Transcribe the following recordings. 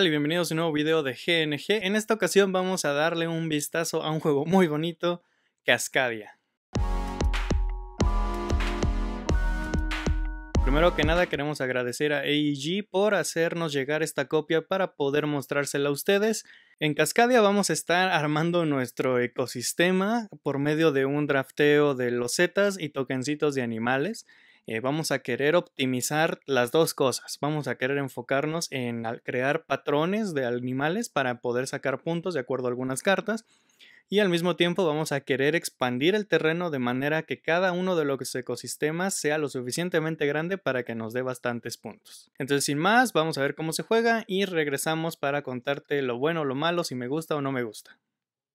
Y bienvenidos a un nuevo video de GNG. En esta ocasión vamos a darle un vistazo a un juego muy bonito, Cascadia. Primero que nada queremos agradecer a AEG por hacernos llegar esta copia para poder mostrársela a ustedes. En Cascadia vamos a estar armando nuestro ecosistema por medio de un drafteo de losetas y tokencitos de animales. Eh, vamos a querer optimizar las dos cosas. Vamos a querer enfocarnos en crear patrones de animales para poder sacar puntos de acuerdo a algunas cartas. Y al mismo tiempo vamos a querer expandir el terreno de manera que cada uno de los ecosistemas sea lo suficientemente grande para que nos dé bastantes puntos. Entonces sin más, vamos a ver cómo se juega y regresamos para contarte lo bueno, o lo malo, si me gusta o no me gusta.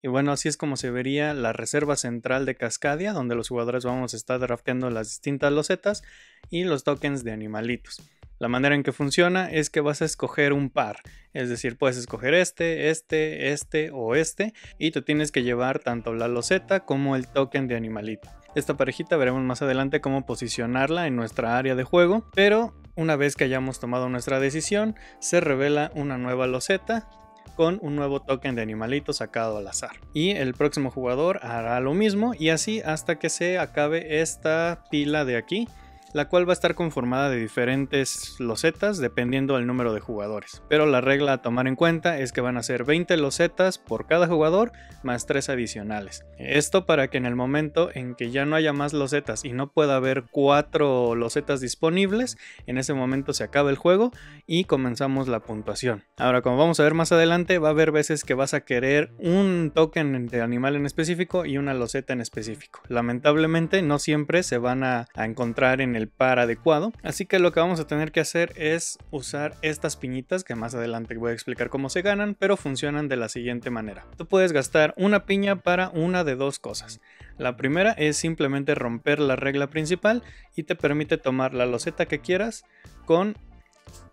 Y bueno, así es como se vería la reserva central de Cascadia, donde los jugadores vamos a estar drafteando las distintas losetas y los tokens de animalitos. La manera en que funciona es que vas a escoger un par, es decir, puedes escoger este, este, este o este, y te tienes que llevar tanto la loseta como el token de animalito. Esta parejita veremos más adelante cómo posicionarla en nuestra área de juego, pero una vez que hayamos tomado nuestra decisión, se revela una nueva loseta con un nuevo token de animalito sacado al azar. Y el próximo jugador hará lo mismo y así hasta que se acabe esta pila de aquí la cual va a estar conformada de diferentes losetas dependiendo del número de jugadores. Pero la regla a tomar en cuenta es que van a ser 20 losetas por cada jugador más 3 adicionales. Esto para que en el momento en que ya no haya más losetas y no pueda haber 4 losetas disponibles, en ese momento se acaba el juego y comenzamos la puntuación. Ahora como vamos a ver más adelante va a haber veces que vas a querer un token de animal en específico y una loseta en específico. Lamentablemente no siempre se van a, a encontrar en el para par adecuado. Así que lo que vamos a tener que hacer es usar estas piñitas que más adelante voy a explicar cómo se ganan, pero funcionan de la siguiente manera. Tú puedes gastar una piña para una de dos cosas. La primera es simplemente romper la regla principal y te permite tomar la loseta que quieras con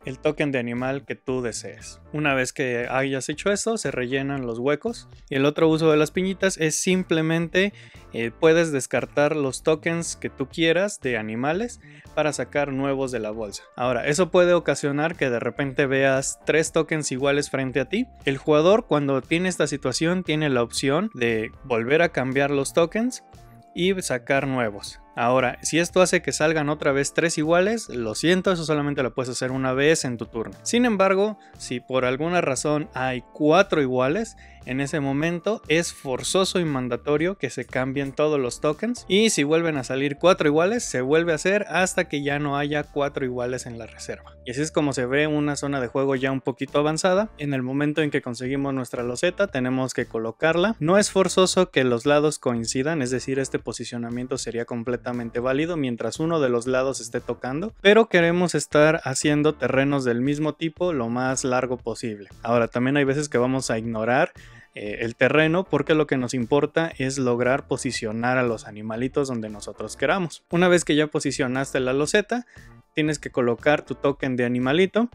el token de animal que tú desees. Una vez que hayas hecho eso, se rellenan los huecos. Y el otro uso de las piñitas es simplemente eh, puedes descartar los tokens que tú quieras de animales para sacar nuevos de la bolsa. Ahora, eso puede ocasionar que de repente veas tres tokens iguales frente a ti. El jugador cuando tiene esta situación tiene la opción de volver a cambiar los tokens y sacar nuevos. Ahora, si esto hace que salgan otra vez tres iguales, lo siento, eso solamente lo puedes hacer una vez en tu turno. Sin embargo, si por alguna razón hay cuatro iguales, en ese momento es forzoso y mandatorio que se cambien todos los tokens y si vuelven a salir cuatro iguales, se vuelve a hacer hasta que ya no haya cuatro iguales en la reserva. Y así es como se ve una zona de juego ya un poquito avanzada. En el momento en que conseguimos nuestra loseta, tenemos que colocarla. No es forzoso que los lados coincidan, es decir, este posicionamiento sería completo válido mientras uno de los lados esté tocando, pero queremos estar haciendo terrenos del mismo tipo lo más largo posible. Ahora, también hay veces que vamos a ignorar eh, el terreno porque lo que nos importa es lograr posicionar a los animalitos donde nosotros queramos. Una vez que ya posicionaste la loseta, tienes que colocar tu token de animalito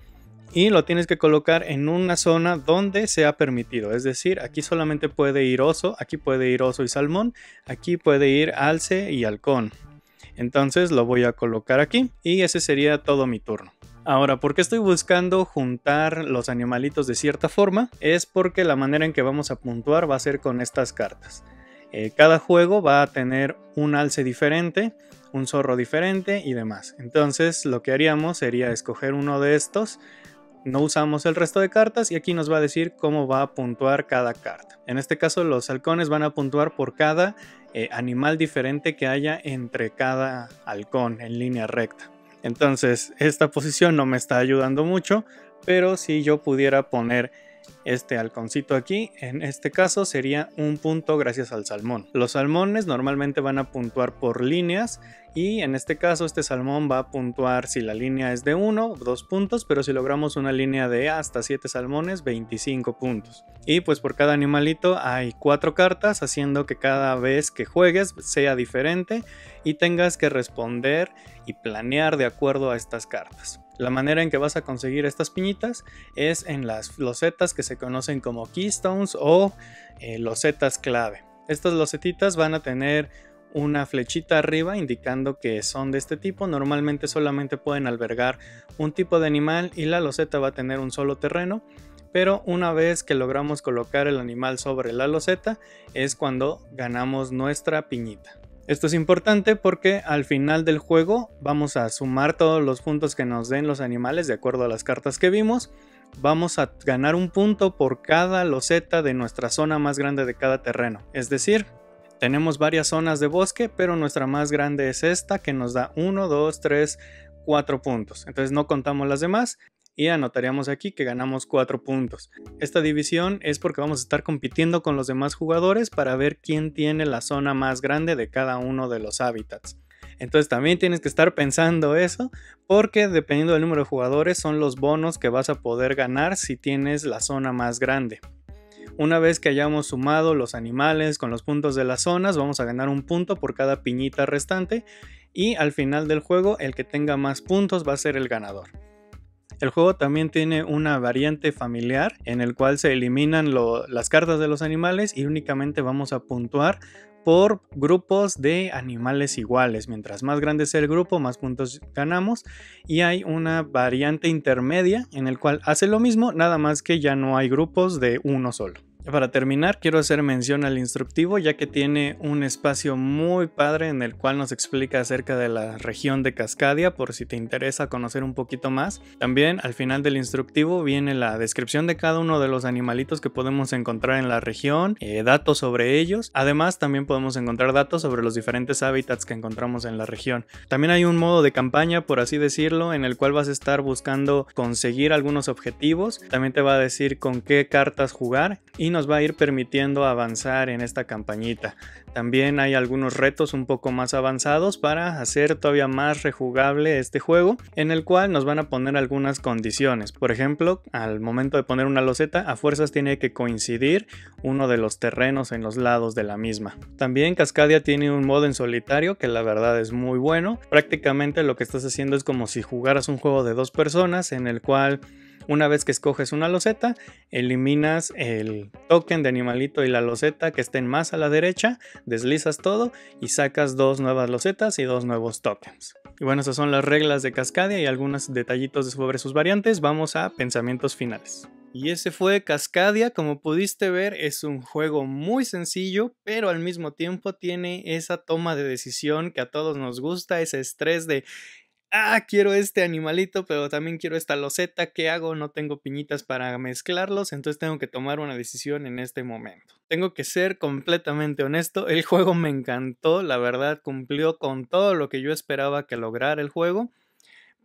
y lo tienes que colocar en una zona donde sea permitido. Es decir, aquí solamente puede ir oso, aquí puede ir oso y salmón, aquí puede ir alce y halcón. Entonces lo voy a colocar aquí y ese sería todo mi turno. Ahora, ¿por qué estoy buscando juntar los animalitos de cierta forma? Es porque la manera en que vamos a puntuar va a ser con estas cartas. Eh, cada juego va a tener un alce diferente, un zorro diferente y demás. Entonces lo que haríamos sería escoger uno de estos no usamos el resto de cartas y aquí nos va a decir cómo va a puntuar cada carta. En este caso los halcones van a puntuar por cada eh, animal diferente que haya entre cada halcón en línea recta. Entonces esta posición no me está ayudando mucho, pero si yo pudiera poner este halconcito aquí, en este caso sería un punto gracias al salmón. Los salmones normalmente van a puntuar por líneas y en este caso este salmón va a puntuar si la línea es de 1, 2 puntos, pero si logramos una línea de hasta 7 salmones, 25 puntos. Y pues por cada animalito hay cuatro cartas, haciendo que cada vez que juegues sea diferente y tengas que responder y planear de acuerdo a estas cartas. La manera en que vas a conseguir estas piñitas es en las losetas que se conocen como keystones o eh, losetas clave. Estas losetitas van a tener una flechita arriba indicando que son de este tipo. Normalmente solamente pueden albergar un tipo de animal y la loseta va a tener un solo terreno. Pero una vez que logramos colocar el animal sobre la loseta es cuando ganamos nuestra piñita. Esto es importante porque al final del juego vamos a sumar todos los puntos que nos den los animales de acuerdo a las cartas que vimos vamos a ganar un punto por cada loseta de nuestra zona más grande de cada terreno. Es decir, tenemos varias zonas de bosque, pero nuestra más grande es esta que nos da 1, 2, 3, 4 puntos. Entonces no contamos las demás y anotaríamos aquí que ganamos 4 puntos. Esta división es porque vamos a estar compitiendo con los demás jugadores para ver quién tiene la zona más grande de cada uno de los hábitats. Entonces también tienes que estar pensando eso porque dependiendo del número de jugadores son los bonos que vas a poder ganar si tienes la zona más grande. Una vez que hayamos sumado los animales con los puntos de las zonas, vamos a ganar un punto por cada piñita restante y al final del juego el que tenga más puntos va a ser el ganador. El juego también tiene una variante familiar en el cual se eliminan las cartas de los animales y únicamente vamos a puntuar por grupos de animales iguales. Mientras más grande sea el grupo, más puntos ganamos. Y hay una variante intermedia en el cual hace lo mismo, nada más que ya no hay grupos de uno solo. Para terminar, quiero hacer mención al instructivo ya que tiene un espacio muy padre en el cual nos explica acerca de la región de Cascadia por si te interesa conocer un poquito más. También al final del instructivo viene la descripción de cada uno de los animalitos que podemos encontrar en la región, eh, datos sobre ellos. Además también podemos encontrar datos sobre los diferentes hábitats que encontramos en la región. También hay un modo de campaña, por así decirlo, en el cual vas a estar buscando conseguir algunos objetivos. También te va a decir con qué cartas jugar y nos va a ir permitiendo avanzar en esta campañita. También hay algunos retos un poco más avanzados para hacer todavía más rejugable este juego, en el cual nos van a poner algunas condiciones. Por ejemplo, al momento de poner una loseta, a fuerzas tiene que coincidir uno de los terrenos en los lados de la misma. También Cascadia tiene un modo en solitario que la verdad es muy bueno. Prácticamente lo que estás haciendo es como si jugaras un juego de dos personas en el cual una vez que escoges una loseta, eliminas el token de animalito y la loseta que estén más a la derecha, deslizas todo y sacas dos nuevas losetas y dos nuevos tokens. Y bueno, esas son las reglas de Cascadia y algunos detallitos sobre sus variantes. Vamos a pensamientos finales. Y ese fue Cascadia, como pudiste ver es un juego muy sencillo, pero al mismo tiempo tiene esa toma de decisión que a todos nos gusta, ese estrés de ah, quiero este animalito, pero también quiero esta loseta, ¿qué hago? No tengo piñitas para mezclarlos, entonces tengo que tomar una decisión en este momento. Tengo que ser completamente honesto, el juego me encantó, la verdad cumplió con todo lo que yo esperaba que lograra el juego.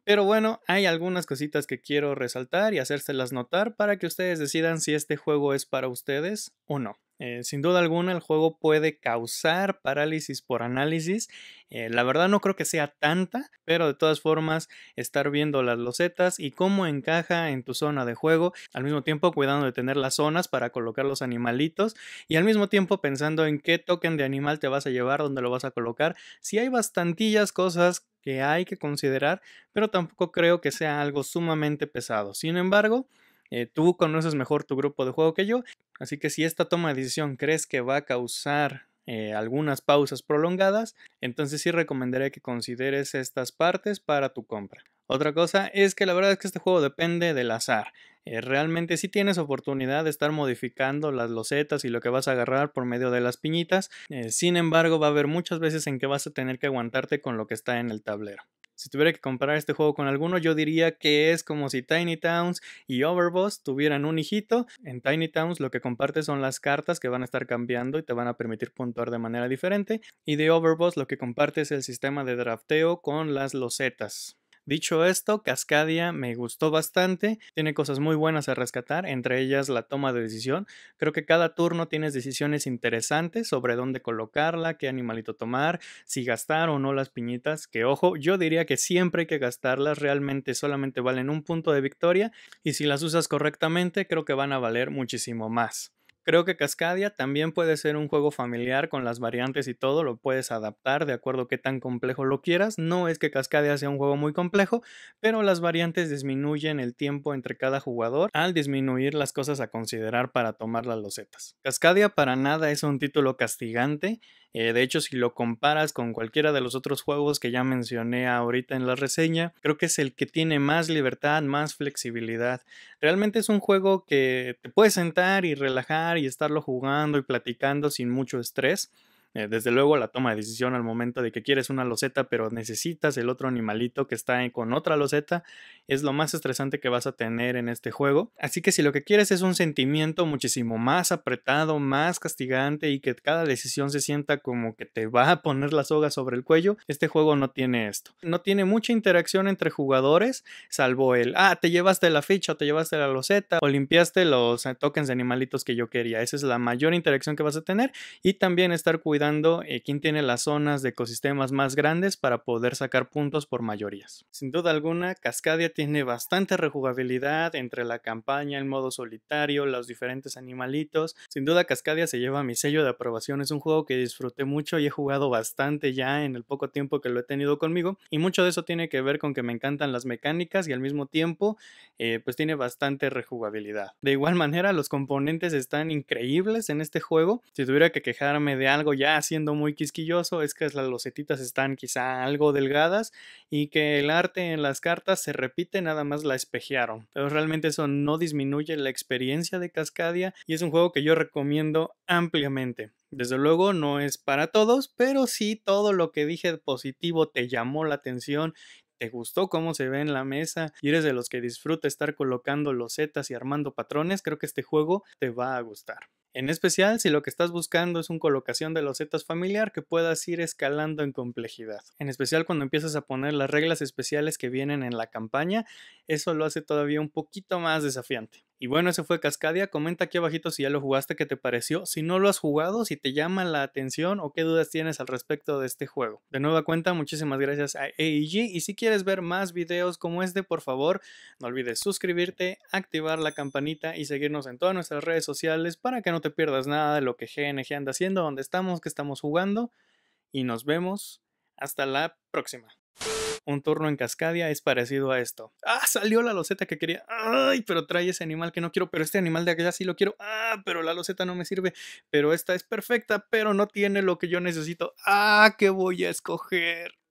Pero bueno, hay algunas cositas que quiero resaltar y hacérselas notar para que ustedes decidan si este juego es para ustedes o no. Eh, sin duda alguna, el juego puede causar parálisis por análisis. Eh, la verdad no creo que sea tanta, pero de todas formas, estar viendo las losetas y cómo encaja en tu zona de juego, al mismo tiempo cuidando de tener las zonas para colocar los animalitos y al mismo tiempo pensando en qué token de animal te vas a llevar, dónde lo vas a colocar. Si sí hay bastantillas cosas que hay que considerar, pero tampoco creo que sea algo sumamente pesado. Sin embargo, eh, tú conoces mejor tu grupo de juego que yo, así que si esta toma de decisión crees que va a causar eh, algunas pausas prolongadas, entonces sí recomendaré que consideres estas partes para tu compra. Otra cosa es que la verdad es que este juego depende del azar. Eh, realmente si tienes oportunidad de estar modificando las losetas y lo que vas a agarrar por medio de las piñitas, sin embargo va a haber muchas veces en que vas a tener que aguantarte con lo que está en el tablero. Si tuviera que comparar este juego con alguno, yo diría que es como si Tiny Towns y Overboss tuvieran un hijito. En Tiny Towns lo que comparte son las cartas que van a estar cambiando y te van a permitir puntuar de manera diferente. Y de Overboss lo que comparte es el sistema de drafteo con las losetas. Dicho esto, Cascadia me gustó bastante, tiene cosas muy buenas a rescatar, entre ellas la toma de decisión. Creo que cada turno tienes decisiones interesantes sobre dónde colocarla, qué animalito tomar, si gastar o no las piñitas, que ojo, yo diría que siempre hay que gastarlas, realmente solamente valen un punto de victoria y si las usas correctamente creo que van a valer muchísimo más. Creo que Cascadia también puede ser un juego familiar con las variantes y todo, lo puedes adaptar de acuerdo a qué tan complejo lo quieras. No es que Cascadia sea un juego muy complejo, pero las variantes disminuyen el tiempo entre cada jugador al disminuir las cosas a considerar para tomar las losetas. Cascadia para nada es un título castigante eh, de hecho, si lo comparas con cualquiera de los otros juegos que ya mencioné ahorita en la reseña, creo que es el que tiene más libertad, más flexibilidad. Realmente es un juego que te puedes sentar y relajar y estarlo jugando y platicando sin mucho estrés. Eh, desde luego la toma de decisión al momento de que quieres una loseta pero necesitas el otro animalito que está con otra loseta es lo más estresante que vas a tener en este juego. Así que si lo que quieres es un sentimiento muchísimo más apretado, más castigante y que cada decisión se sienta como que te va a poner la soga sobre el cuello, este juego no tiene esto. No tiene mucha interacción entre jugadores salvo el, ah, te llevaste la ficha, o te llevaste la loseta o limpiaste los eh, tokens de animalitos que yo quería. Esa es la mayor interacción que vas a tener y también estar cuidando eh, quién tiene las zonas de ecosistemas más grandes para poder sacar puntos por mayorías. Sin duda alguna, Cascadia tiene bastante rejugabilidad entre la campaña, el modo solitario, los diferentes animalitos. Sin duda, Cascadia se lleva mi sello de aprobación. Es un juego que disfruté mucho y he jugado bastante ya en el poco tiempo que lo he tenido conmigo. Y mucho de eso tiene que ver con que me encantan las mecánicas y al mismo tiempo, eh, pues tiene bastante rejugabilidad. De igual manera, los componentes están increíbles en este juego. Si tuviera que quejarme de algo ya ...haciendo muy quisquilloso, es que las losetitas están quizá algo delgadas y que el arte en las cartas se repite, nada más la espejearon. Pero realmente eso no disminuye la experiencia de Cascadia y es un juego que yo recomiendo ampliamente. Desde luego no es para todos, pero si sí todo lo que dije positivo te llamó la atención te gustó cómo se ve en la mesa y eres de los que disfruta estar colocando losetas y armando patrones, creo que este juego te va a gustar. En especial si lo que estás buscando es una colocación de losetas familiar que puedas ir escalando en complejidad. En especial cuando empiezas a poner las reglas especiales que vienen en la campaña, eso lo hace todavía un poquito más desafiante. Y bueno, ese fue Cascadia. Comenta aquí abajito si ya lo jugaste, qué te pareció. Si no lo has jugado, si te llama la atención o qué dudas tienes al respecto de este juego. De nueva cuenta, muchísimas gracias a AIG. E y si quieres ver más videos como este, por favor, no olvides suscribirte, activar la campanita y seguirnos en todas nuestras redes sociales para que no te pierdas nada de lo que GNG anda haciendo, dónde estamos, qué estamos jugando. Y nos vemos. Hasta la próxima un turno en Cascadia es parecido a esto. Ah, salió la loseta que quería. Ay, pero trae ese animal que no quiero, pero este animal de allá sí lo quiero. Ah, pero la loseta no me sirve, pero esta es perfecta, pero no tiene lo que yo necesito. Ah, ¿qué voy a escoger?